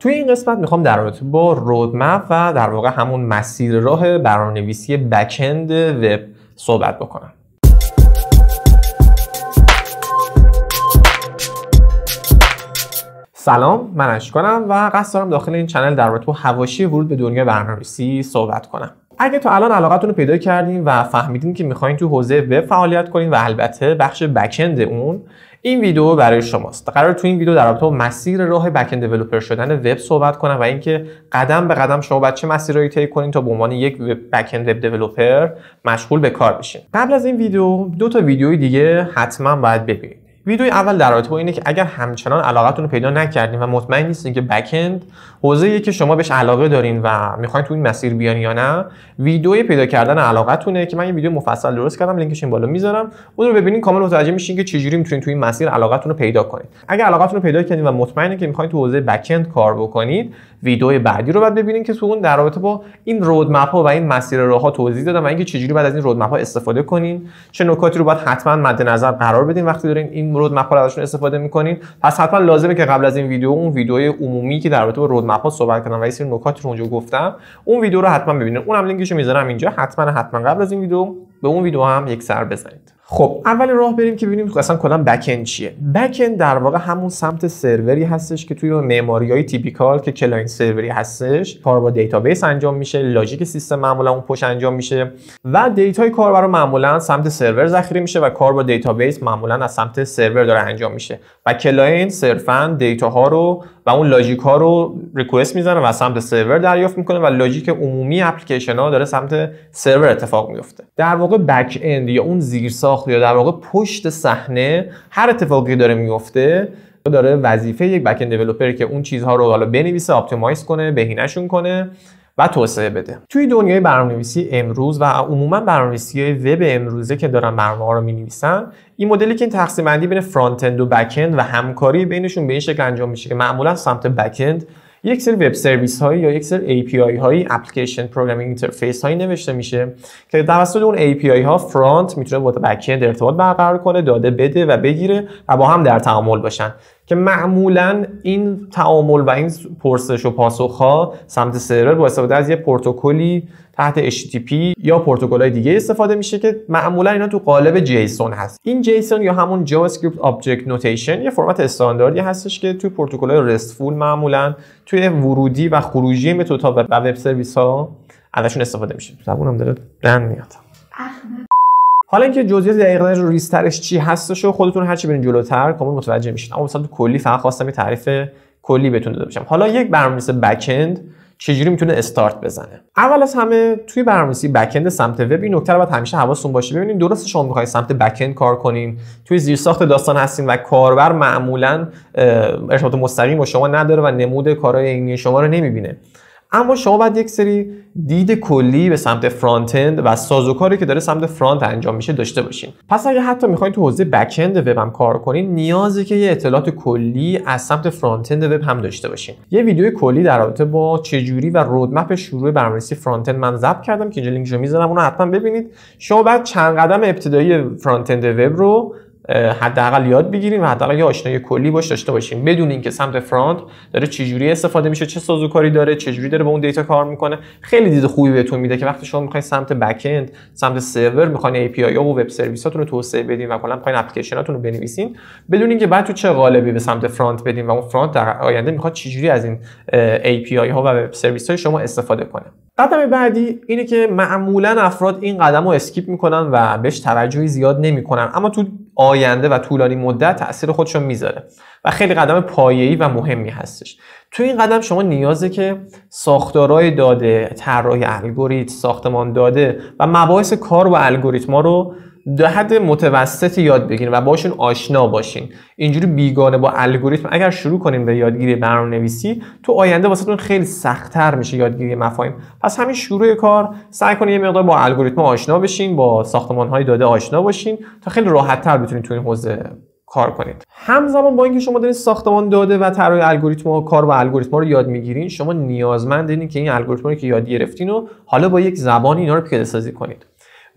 توی این قسمت میخوام در رابطه با رودمپ و در واقع همون مسیر راه برنامه‌نویسی بکند وب صحبت بکنم سلام من اشکانم و قصد دارم داخل این چنل در رابطه با حواشی ورود به دنیای برنامه‌نویسی صحبت کنم اگه تا الان علاقتون رو پیدا کردین و فهمیدین که میخواین تو حوزه وب فعالیت کنیم و البته بخش بکند اون این ویدیو برای شماست قرار تو این ویدیو در رابطه با مسیر راه بک دیولپر شدن وب صحبت کنم و اینکه قدم به قدم شما باید چه مسیرهایی طی کنین تا به عنوان یک بک اند وب دیولپر مشغول به کار بشین قبل از این ویدیو دو تا ویدیوی دیگه حتما باید ببینید ویدیوی اول در رابطه با اینه که اگر همچنان علاقتون رو پیدا نکردین و مطمئن نیستین که بکند حوزه که شما بهش علاقه دارین و میخواین تو این مسیر بیان یا نه ویدیوی پیدا کردن علاقتونه که من یه ویدیو مفصل درست کردم لینکش این بالا میذارم اون رو ببینین کامل متوجه میشین که چجوری میتونین تو این مسیر علاقتون رو پیدا کنید اگر علاقتون رو پیدا کردین و مطمئنین که میخواین تو حوزه بکند کار بکنید ویدیو بعدی رو باید ببینین که تو اون در رابطه با این رودمپ ها و این مسیر راه ها توضیح دادم و اینکه چجوری بعد از این رودمپ ها استفاده کنین چه نکاتی رو باید حتما مد نظر قرار بدین وقتی دارین این رودمپ ها رو ازشون استفاده میکنین پس حتما لازمه که قبل از این ویدیو اون ویدیوی عمومی که در رابطه با رودمپ ها صحبت کردم و این سری نکاتی رو اونجا گفتم اون ویدیو رو حتما ببینین اونم لینکش رو میذارم اینجا حتما حتما قبل از این ویدیو به اون ویدیو هم یک سر بزنید خب اول راه بریم که ببینیم اصلا کلا بکن چیه بکن در واقع همون سمت سروری هستش که توی معماری های تیپیکال که کلاین سروری هستش کار با دیتابیس انجام میشه لاجیک سیستم معمولا اون پشت انجام میشه و دیتای کاربر رو معمولا سمت سرور ذخیره میشه و کار با دیتابیس معمولا از سمت سرور داره انجام میشه و کلاین صرفا دیتا ها رو و اون لاجیک ها رو ریکوست میزنه و سمت سرور دریافت میکنه و لاجیک عمومی اپلیکیشن ها داره سمت سرور اتفاق میفته در واقع بک اند یا اون زیرساخت یا در واقع پشت صحنه هر اتفاقی داره میفته داره وظیفه یک بک اند که اون چیزها رو حالا بنویسه آپتیمایز کنه بهینه‌شون کنه و توسعه بده توی دنیای برنامه‌نویسی امروز و عموما برنامه‌نویسی وب امروزه که دارن برنامه‌ها رو می‌نویسن این مدلی که این تقسیم بین فرانت و بک و همکاری بینشون به این شکل انجام میشه که معمولا سمت بک یک سری وب سرویس هایی یا یک سری API هایی اپلیکیشن پروگرامینگ اینترفیس هایی نوشته میشه که توسط اون API ها فرانت میتونه با بک اند ارتباط برقرار کنه داده بده و بگیره و با هم در تعامل باشن که معمولا این تعامل و این پرسش و پاسخ ها سمت سرور با استفاده از یه پروتکلی تحت HTTP یا پروتکل های دیگه استفاده میشه که معمولا اینا تو قالب جیسون هست این جیسون یا همون JavaScript Object Notation یه فرمت استانداردی هستش که تو پروتکل های معمولا توی ورودی و خروجی متدها و وب سرویس ها ازشون استفاده میشه زبونم داره رن میاد حالا اینکه جزئیات دقیق رو ریسترش چی هستش و خودتون هرچی برین جلوتر کامل متوجه میشین اما مثلا تو کلی فقط خواستم تعریف کلی بتون داده حالا یک برنامه‌نویس اند چجوری میتونه استارت بزنه اول از همه توی برنامه‌نویسی بک سمت وب این نکته رو باید همیشه حواستون باشه ببینید درست شما می‌خواید سمت بک کار کنیم توی زیرساخت داستان هستیم و کاربر معمولا ارتباط مستقیم با شما نداره و نمود کارهای این شما رو نمی‌بینه اما شما باید یک سری دید کلی به سمت فرانت اند و سازوکاری که داره سمت فرانت انجام میشه داشته باشین پس اگه حتی میخواین تو حوزه بک اند وب هم کار کنین نیازه که یه اطلاعات کلی از سمت فرانت اند وب هم داشته باشین یه ویدیو کلی در رابطه با چجوری و رودمپ شروع برنامه‌نویسی فرانت اند من ضبط کردم که اینجا لینکشو میذارم اونو حتما ببینید شما بعد چند قدم ابتدایی فرانت اند وب رو حداقل یاد بگیریم و حداقل یه آشنایی کلی باش داشته باشیم بدون اینکه سمت فرانت داره چجوری استفاده میشه چه سازوکاری داره چجوری داره با اون دیتا کار میکنه خیلی دید خوبی بهتون میده که وقتی شما میخواین سمت بک اند سمت سرور میخواین ای پی آی و وب سرویساتون رو توسعه بدین و کلا میخواین اپلیکیشناتون رو بنویسین بدون اینکه بعد تو چه قالبی به سمت فرانت بدین و اون فرانت در آینده میخواد چجوری از این ای آی ها و وب سرویس های شما استفاده کنه قدم بعدی اینه که معمولا افراد این قدم رو اسکیپ میکنن و بهش توجهی زیاد نمیکنن اما تو آینده و طولانی مدت تاثیر خودشون میذاره و خیلی قدم پایه‌ای و مهمی هستش تو این قدم شما نیازه که ساختارای داده طراحی الگوریتم ساختمان داده و مباحث کار و الگوریتما رو در حد متوسط یاد بگیرین و باشون آشنا باشین اینجوری بیگانه با الگوریتم اگر شروع کنیم به یادگیری برنامه نویسی تو آینده واسهتون خیلی سختتر میشه یادگیری مفاهیم پس همین شروع کار سعی کنید یه مقدار با الگوریتم آشنا بشین با ساختمان های داده آشنا باشین تا خیلی راحت تر بتونید تو این حوزه کار کنید همزمان با اینکه شما دارین ساختمان داده و طراحی الگوریتم و کار و الگوریتم رو یاد میگیرین شما نیازمند که این الگوریتم که یاد گرفتین و حالا با یک زبان اینا رو پیاده کنید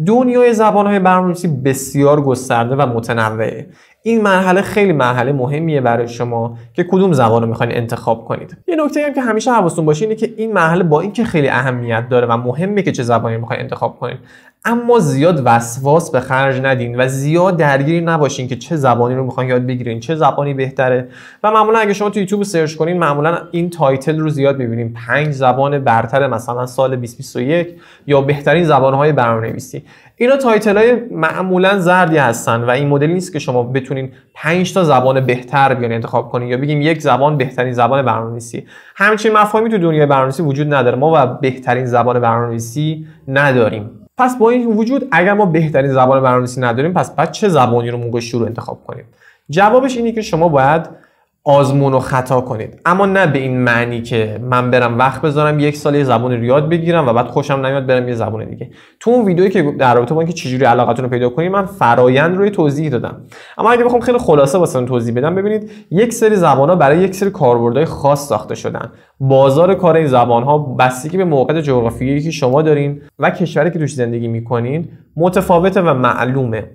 دنیای زبانهای برنامه‌نویسی بسیار گسترده و متنوعه این مرحله خیلی مرحله مهمیه برای شما که کدوم زبان رو میخواین انتخاب کنید یه نکته هم که همیشه حواستون باشه اینه که این مرحله با اینکه خیلی اهمیت داره و مهمه که چه زبانی میخواین انتخاب کنید اما زیاد وسواس به خرج ندین و زیاد درگیری نباشین که چه زبانی رو میخوان یاد بگیرین چه زبانی بهتره و معمولا اگه شما تو یوتیوب سرچ کنین معمولا این تایتل رو زیاد میبینیم پنج زبان برتر مثلا سال 2021 یا بهترین زبانهای برنامه‌نویسی اینا تایتل های معمولا زردی هستن و این مدلی نیست که شما بتونین 5 تا زبان بهتر بیان انتخاب کنین یا بگیم یک زبان بهترین زبان برنامه‌نویسی همچین مفاهیمی تو دنیای برنامه‌نویسی وجود نداره ما و بهترین زبان برنامه‌نویسی نداریم پس با این وجود اگر ما بهترین زبان برنامه‌نویسی نداریم پس بعد چه زبانی رو موقع شروع انتخاب کنیم جوابش اینه که شما باید آزمون و خطا کنید اما نه به این معنی که من برم وقت بذارم یک سال یه زبان رو یاد بگیرم و بعد خوشم نمیاد برم یه زبان دیگه تو اون ویدیویی که در رابطه با اینکه چجوری علاقتون رو پیدا کنید من فرایند روی توضیح دادم اما اگه بخوام خیلی خلاصه واسه توضیح بدم ببینید یک سری زبان ها برای یک سری کاربردهای خاص ساخته شدن بازار کار این زبان ها بستگی به موقعیت جغرافیایی که شما دارین و کشوری که توش زندگی میکنین متفاوته و معلومه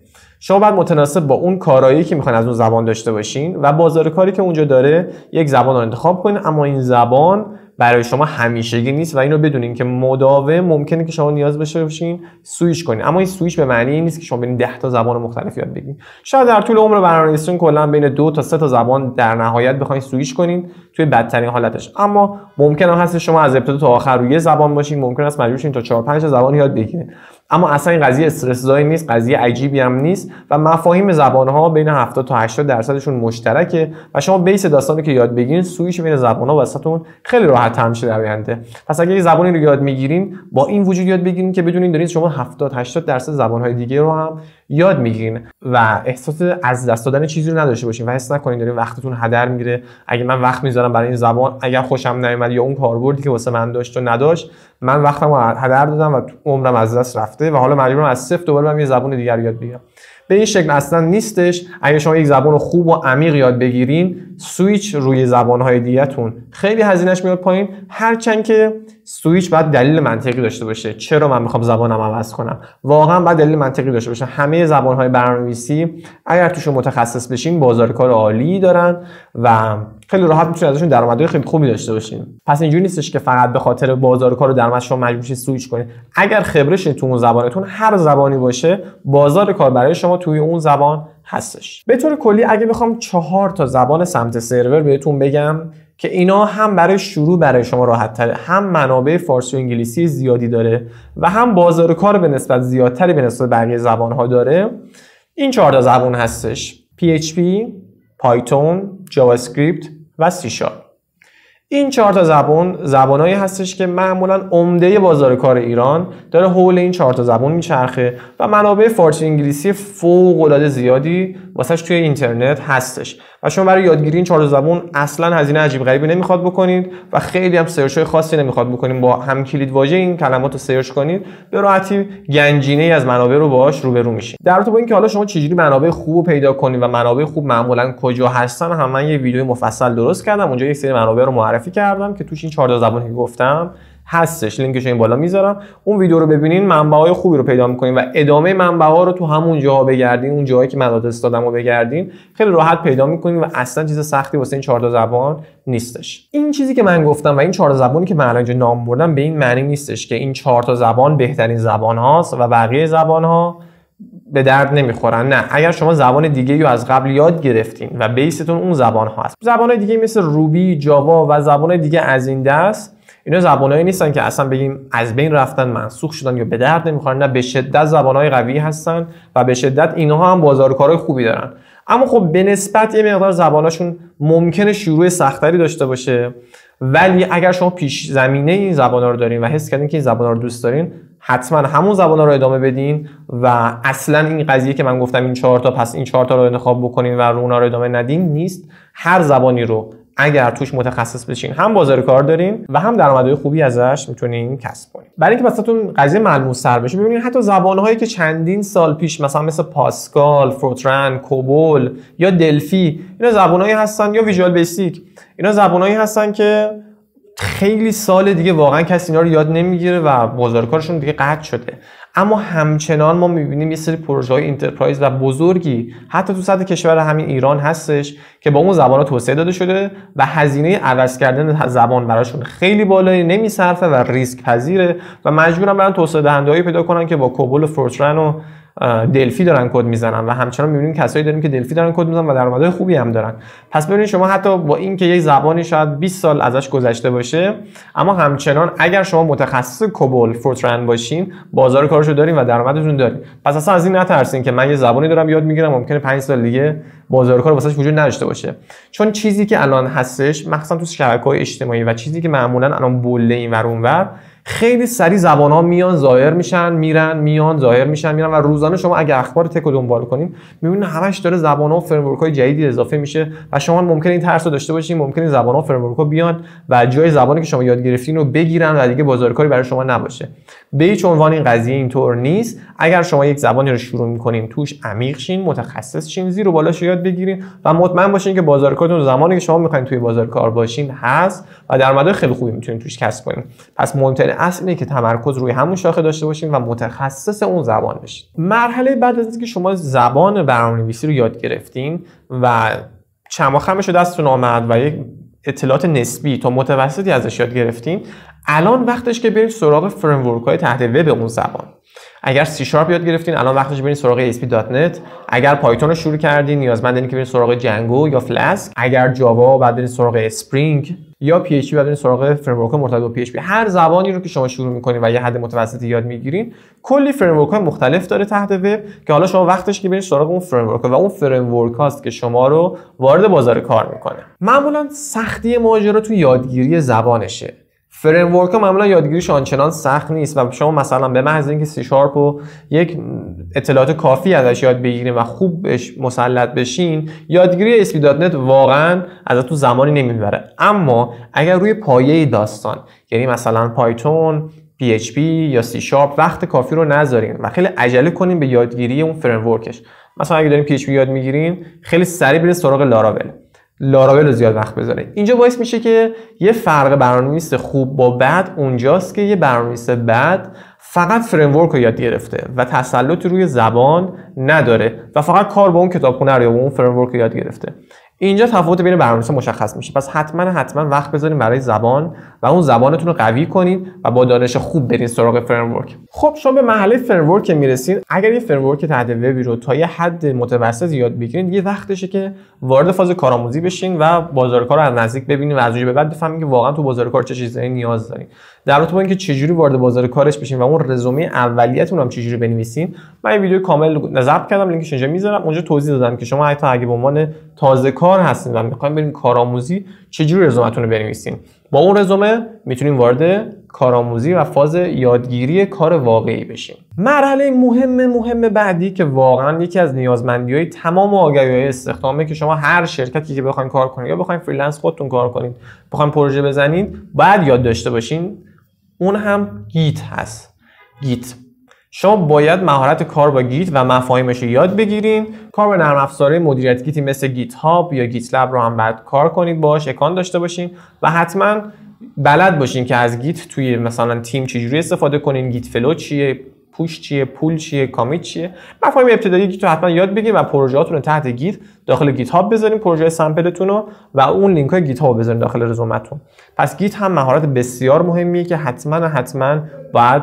شما باید متناسب با اون کارایی که میخواین از اون زبان داشته باشین و بازار کاری که اونجا داره یک زبان رو انتخاب کنین اما این زبان برای شما همیشگی نیست و اینو بدونین که مداوم ممکنه که شما نیاز بشه باشین سویش کنین اما این سویش به معنی این نیست که شما بین 10 تا زبان مختلف یاد بگیرین شاید در طول عمر برنامه‌نویسیتون کلا بین دو تا سه تا زبان در نهایت بخواین سویش کنین توی بدترین حالتش اما ممکن هم هست شما از ابتدا تا آخر روی زبان باشین ممکن است مجبور تا 4 5 زبان یاد بگیرین اما اصلا این قضیه استرس زایی نیست قضیه عجیبی هم نیست و مفاهیم زبان ها بین 70 تا 80 درصدشون مشترکه و شما بیس داستانی که یاد بگیرین سویش بین زبان ها خیلی راحت هم شده در آینده پس اگه زبانی رو یاد میگیرین با این وجود یاد بگیرین که بدونین دارین شما 70 80 درصد زبان های دیگه رو هم یاد میگیرین و احساس از دست دادن چیزی رو نداشته باشین و حس نکنین دارین وقتتون هدر میره اگه من وقت میذارم برای این زبان اگر خوشم نیومد یا اون کاربردی که واسه من داشت و نداشت من وقتم رو هدر دادم و عمرم از دست رفته و حالا مجبورم از صفر دوباره برم یه زبان دیگر یاد بگیرم به این شکل اصلا نیستش اگه شما یک زبان خوب و عمیق یاد بگیرین سویچ روی زبانهای دیگهتون خیلی هزینهش میاد پایین هرچند که سویچ باید دلیل منطقی داشته باشه چرا من میخوام زبانم عوض کنم واقعا باید دلیل منطقی داشته باشه همه زبانهای برنامه‌نویسی اگر توشون متخصص بشین بازار کار عالی دارن و خیلی راحت میتونید ازشون درآمدهای خیلی خوبی داشته باشین پس اینجوری نیستش که فقط به خاطر بازار کار و درآمد شما مجبور سویچ کنید اگر خبرشین تو اون زبانتون هر زبانی باشه بازار کار برای شما توی اون زبان هستش به طور کلی اگه بخوام چهار تا زبان سمت سرور بهتون بگم که اینا هم برای شروع برای شما راحت تره هم منابع فارسی و انگلیسی زیادی داره و هم بازار کار به نسبت زیادتری به نسبت بقیه زبان ها داره این چهار تا زبان هستش PHP، پایتون، جاوا و سی شارپ این چهار تا زبان زبانایی هستش که معمولا عمده بازار کار ایران داره حول این چهار تا زبان میچرخه و منابع فارسی انگلیسی فوق العاده زیادی واسش توی اینترنت هستش و شما برای یادگیری این چهار تا زبان اصلا هزینه عجیب غریبی نمیخواد بکنید و خیلی هم سرچ های خاصی نمیخواد بکنید با هم کلید واژه این کلمات رو سرچ کنید به راحتی گنجینه ای از منابع رو باهاش روبرو میشید در رابطه با اینکه حالا شما چجوری منابع خوب پیدا کنید و منابع خوب معمولا کجا هستن هم یه ویدیو مفصل درست کردم اونجا یک سری منابع رو معرفی کردم که توش این چهار زبانی که گفتم هستش لینکش این بالا میذارم اون ویدیو رو ببینین منبعای خوبی رو پیدا میکنین و ادامه منبع رو تو همون جاها بگردین اون جاهایی که مدارس دادم رو بگردین خیلی راحت پیدا میکنین و اصلا چیز سختی واسه این چهار زبان نیستش این چیزی که من گفتم و این چهار زبانی که من اینجا نام بردم به این معنی نیستش که این چهار تا زبان بهترین زبان هاست و بقیه زبان ها به درد نمیخورن نه اگر شما زبان دیگه رو از قبل یاد گرفتین و بیستون اون زبان ها هست زبان دیگه مثل روبی جاوا و زبان دیگه از این دست اینا زبانهایی نیستن که اصلا بگیم از بین رفتن منسوخ شدن یا به درد نمیخورن نه به شدت زبانهای قوی هستن و به شدت اینها هم بازار کارهای خوبی دارن اما خب به نسبت یه مقدار زباناشون ممکنه شروع سختری داشته باشه ولی اگر شما پیش زمینه این زبان رو دارین و حس کردین که این زبان رو دوست دارین حتما همون زبان رو ادامه بدین و اصلا این قضیه که من گفتم این چهار تا پس این چهار تا رو انتخاب بکنین و رو اونا رو ادامه ندین نیست هر زبانی رو اگر توش متخصص بشین هم بازار کار دارین و هم درآمدهای خوبی ازش میتونین کسب کنین برای اینکه بساتون قضیه ملموس سر بشه ببینید حتی زبانهایی که چندین سال پیش مثلا مثل پاسکال، فورتران کوبول یا دلفی اینا زبانهایی هستن یا ویژوال بیسیک اینا زبانهایی هستن که خیلی سال دیگه واقعا کسی اینا رو یاد نمیگیره و بازار کارشون دیگه قطع شده اما همچنان ما میبینیم یه سری پروژه های انترپرایز و بزرگی حتی تو سطح کشور همین ایران هستش که با اون زبان ها توسعه داده شده و هزینه عوض کردن زبان براشون خیلی بالایی نمیصرفه و ریسک پذیره و مجبورم برن توسعه دهنده پیدا کنن که با کوبول و فورترن و دلفی دارن کد میزنن و همچنان میبینیم کسایی داریم که دلفی دارن کد میزنن و درآمدهای خوبی هم دارن پس ببینید شما حتی با اینکه یک زبانی شاید 20 سال ازش گذشته باشه اما همچنان اگر شما متخصص کوبول فورتران باشین بازار کارشو دارین و درآمدتون دارین پس اصلا از این نترسین که من یه زبانی دارم یاد میگیرم ممکنه 5 سال دیگه بازار کار واسش وجود نداشته باشه چون چیزی که الان هستش مخصوصا تو شبکه‌های اجتماعی و چیزی که معمولا الان این ور خیلی سری زبان ها میان ظاهر میشن میرن میان ظاهر میشن میرن و روزانه شما اگه اخبار تک رو دنبال کنیم میبینید همش داره زبان ها و های جدیدی اضافه میشه و شما ممکن این ترس رو داشته باشین ممکنه زبان ها و ها بیان و جای زبانی که شما یاد گرفتین رو بگیرن و دیگه بازارکاری برای شما نباشه به هیچ عنوان این قضیه اینطور نیست اگر شما یک زبانی رو شروع میکنین توش عمیق شین متخصص شین زیر و بالاش یاد بگیرین و مطمئن باشین که بازار کارتون زمانی که شما میخواین توی بازار کار باشین هست و مدار خیلی خوبی میتونین توش کسب کنین پس مهمترین اصل اینه که تمرکز روی همون شاخه داشته باشیم و متخصص اون زبان بشین مرحله بعد از اینکه شما زبان برنامه‌نویسی رو یاد گرفتین و چماخمش رو دستتون آمد و یک اطلاعات نسبی تا متوسطی ازش یاد گرفتین الان وقتش که برید سراغ فریم های تحت وب اون زبان اگر سی شارپ یاد گرفتین الان وقتش برید سراغ ASP.NET اگر پایتون رو شروع کردین نیازمند اینه که برید سراغ جنگو یا فلاسک اگر جاوا بعد برین سراغ اسپرینگ یا پی اچ پی سراغ فریم ورک مرتبط با پی هر زبانی رو که شما شروع می‌کنید و یه حد متوسطی یاد میگیرین کلی فریم مختلف داره تحت وب که حالا شما وقتش که برید سراغ اون فریم و اون فریم ورک هاست که شما رو وارد بازار کار میکنه معمولاً سختی ماجرا تو یادگیری زبانشه فریم ورک ها معمولا یادگیریش آنچنان سخت نیست و شما مثلا به محض اینکه سی شارپ و یک اطلاعات کافی ازش یاد بگیریم و خوب بهش مسلط بشین یادگیری اسپی دات نت واقعا ازتون زمانی نمیبره اما اگر روی پایه داستان یعنی مثلا پایتون پی یا سی شارپ وقت کافی رو نذارین و خیلی عجله کنیم به یادگیری اون فریم ورکش مثلا اگه دارین پی یاد میگیرین خیلی سریع برین سراغ لاراول لاراول رو زیاد وقت بذاره اینجا باعث میشه که یه فرق برنامه‌نویس خوب با بد اونجاست که یه برنامه‌نویس بد فقط فریم رو یاد گرفته و تسلط روی زبان نداره و فقط کار با اون کتابخونه یا با اون فریم رو یاد گرفته اینجا تفاوت بین برنامه‌نویس مشخص میشه پس حتما حتما وقت بذاریم برای زبان و اون زبانتون رو قوی کنید و با دانش خوب برین سراغ فرمورک خب شما به محله فرمورک ورک میرسین اگر یه فرمورک تحت وبی رو تا یه حد متوسط یاد بگیرید یه وقتشه که وارد فاز کارآموزی بشین و بازار کار رو از نزدیک ببینید و از اونجا به بعد بفهمید که واقعا تو بازار کار چه چیزایی نیاز دارین در رابطه با اینکه چجوری وارد بازار کارش بشین و اون رزومه اولیتون هم چجوری بنویسین من یه ویدیو کامل ضبط کردم لینکش اینجا میذارم اونجا توضیح دادم که شما حتی اگه به عنوان تازه کار هستین و میخواین برین کارآموزی چجوری رزومتون رو بنویسین با اون رزومه میتونیم وارد کارآموزی و فاز یادگیری کار واقعی بشیم مرحله مهم مهم بعدی که واقعا یکی از نیازمندی های تمام آگهی های استخدامه که شما هر شرکتی که بخواین کار کنید یا بخواین فریلنس خودتون کار کنید بخواین پروژه بزنید باید یاد داشته باشین اون هم گیت هست گیت شما باید مهارت کار با گیت و مفاهیمش رو یاد بگیرین کار به نرم افزارهای مدیریت گیتی مثل گیت هاب یا گیت لب رو هم بعد کار کنید باش اکان داشته باشین و حتما بلد باشین که از گیت توی مثلا تیم چجوری استفاده کنین گیت فلو چیه پوش چیه پول چیه کامیت چیه مفاهیم ابتدایی گیت رو حتما یاد بگیرید و پروژهاتون تحت گیت داخل گیت هاب بذارین پروژه سمپلتون رو و اون لینک های گیت هاب بذارین داخل رزومتون پس گیت هم مهارت بسیار مهمیه که حتما حتما باید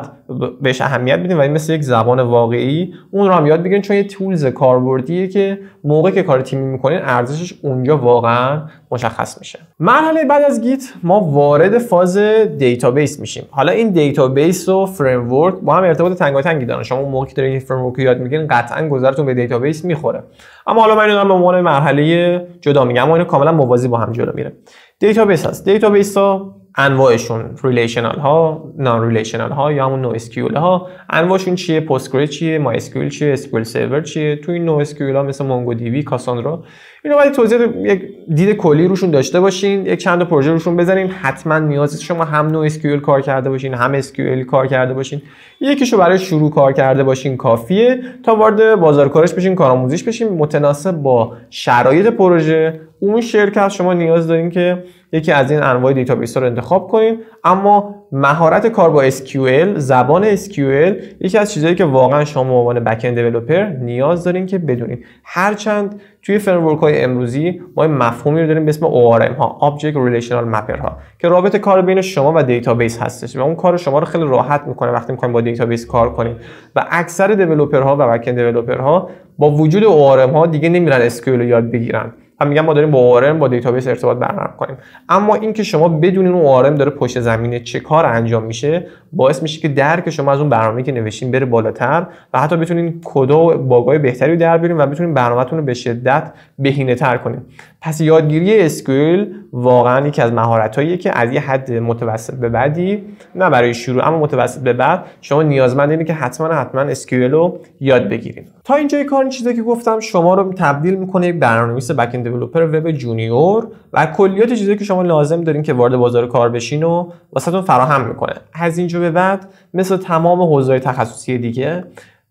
بهش اهمیت بدین و این مثل یک زبان واقعی اون رو هم یاد بگیرین چون یه تولز کاربردیه که موقع که کار تیمی میکنین ارزشش اونجا واقعا مشخص میشه مرحله بعد از گیت ما وارد فاز دیتابیس میشیم حالا این دیتابیس و فریم با هم ارتباط تنگاتنگی دارن شما موقعی که دارین فریم یاد میگیرین قطعا گذرتون به دیتابیس میخوره اما حالا من اینا مرحله جدا میگم اما اینو کاملا موازی با هم جلو میره دیتابیس هست دیتابیس ها انواعشون ریلیشنال ها نان ریلیشنال ها یا همون نو اسکیول ها انواعشون چیه پستگرس چیه ما اسکیول چیه اسکیول سرور چیه تو این نو اسکیول ها مثل مونگو وی، کاساندرا اینا ولی توضیح یک دید کلی روشون داشته باشین یک چند تا پروژه روشون بزنین حتما نیازی شما هم نو اسکیول کار کرده باشین هم اسکیول کار کرده باشین یکیشو برای شروع کار کرده باشین کافیه تا وارد بازار کارش بشین کارآموزیش بشین متناسب با شرایط پروژه اون شرکت شما نیاز دارین که یکی از این انواع دیتابیس ها رو انتخاب کنین اما مهارت کار با SQL زبان SQL یکی از چیزهایی که واقعا شما به عنوان بک اند نیاز دارین که بدونین هرچند توی فریم های امروزی ما این مفهومی رو داریم به اسم ORM ها Object Relational Mapper ها که رابطه کار بین شما و دیتابیس هستش و اون کار شما رو خیلی راحت میکنه وقتی میخوایم با دیتابیس کار کنیم و اکثر دیولپرها و بک اند دیولپرها با وجود ORM ها دیگه نمیرن SQL رو یاد بگیرن و میگن ما داریم با ORM با دیتابیس ارتباط برقرار کنیم اما اینکه شما بدونین اون ORM داره پشت زمینه چه کار انجام میشه باعث میشه که درک شما از اون برنامه که نوشتین بره بالاتر و حتی بتونین کد و باگای بهتری در بیارین و بتونین برنامهتون رو به شدت بهینه تر کنین پس یادگیری اسکیل واقعا یکی از مهارتاییه که از یه حد متوسط به بعدی نه برای شروع اما متوسط به بعد شما نیازمند اینه که حتما حتما اسکیل رو یاد بگیرید. تا اینجای کار این چیزی که گفتم شما رو تبدیل میکنه یک برنامه‌نویس بک دیولپر وب جونیور و کلیات چیزایی که شما لازم دارین که وارد بازار کار بشین و واسهتون فراهم میکنه از اینجا به بعد مثل تمام حوزه‌های تخصصی دیگه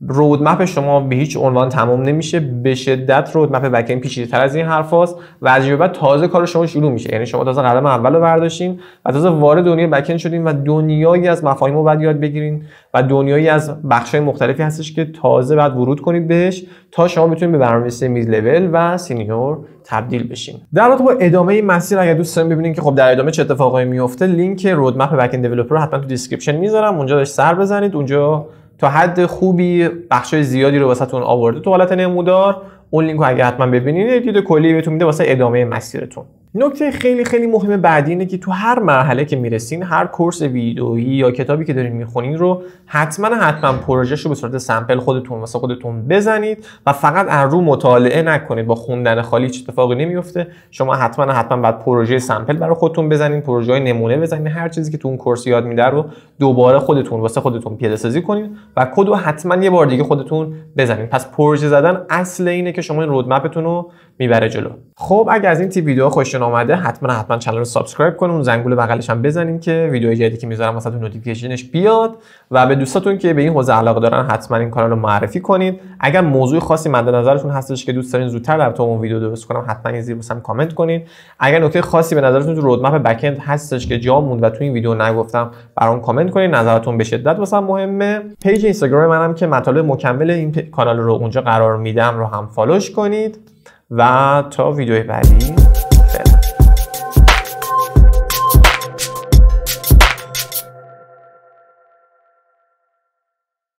رودمپ شما به هیچ عنوان تمام نمیشه به شدت رودمپ وکن پیچیده تر از این حرفاست و از بعد تازه کار شما شروع میشه یعنی شما تازه قدم اول رو برداشتین و تازه وارد دنیای بکن شدین و دنیایی از مفاهیم رو باید یاد بگیرین و دنیایی از بخش مختلفی هستش که تازه بعد ورود کنید بهش تا شما بتونید به برنامه‌نویسی میز لول و سینیور تبدیل بشین در رابطه با ادامه این مسیر اگر دوست دارین ببینین که خب در ادامه چه اتفاقایی میفته لینک رودمپ بک اند رو حتما تو دیسکریپشن میذارم اونجا سر بزنید اونجا تا حد خوبی بخشای زیادی رو تون آورده تو حالت نمودار اون لینک رو اگه حتما ببینید دید کلی بهتون میده واسه ادامه مسیرتون نکته خیلی خیلی مهم بعدی اینه که تو هر مرحله که میرسین هر کورس ویدئویی یا کتابی که دارین میخونین رو حتما حتما پروژهش رو به صورت سمپل خودتون واسه خودتون بزنید و فقط از رو مطالعه نکنید با خوندن خالی هیچ اتفاقی نمیفته شما حتما حتما بعد پروژه سمپل برای خودتون بزنین پروژه نمونه بزنید هر چیزی که تو اون کورس یاد میده رو دوباره خودتون واسه خودتون پیاده سازی کنین و کد رو حتما یه بار دیگه خودتون بزنید پس پروژه زدن اصل اینه که شما این رودمپتون رو میبره جلو خب اگر از این تیپ ویدیو خوشتون اومده حتما حتما کانال رو سابسکرایب کنون اون زنگوله بغلش هم بزنین که ویدیو جدیدی که میذارم واسه نوتیفیکیشنش بیاد و به دوستاتون که به این حوزه علاقه دارن حتما این کانال رو معرفی کنید اگر موضوع خاصی مد نظرتون هستش که دوست دارین زودتر در تو اون ویدیو درست کنم حتما این زیر بسم کامنت کنید اگر نکته خاصی به نظرتون تو رودمپ بک هستش که جا و تو این ویدیو نگفتم برام کامنت کنید نظرتون به شدت واسم مهمه پیج اینستاگرام منم که مطالب مکمل این کانال رو اونجا قرار میدم رو هم فالوش کنید و تا ویدیوی بعدی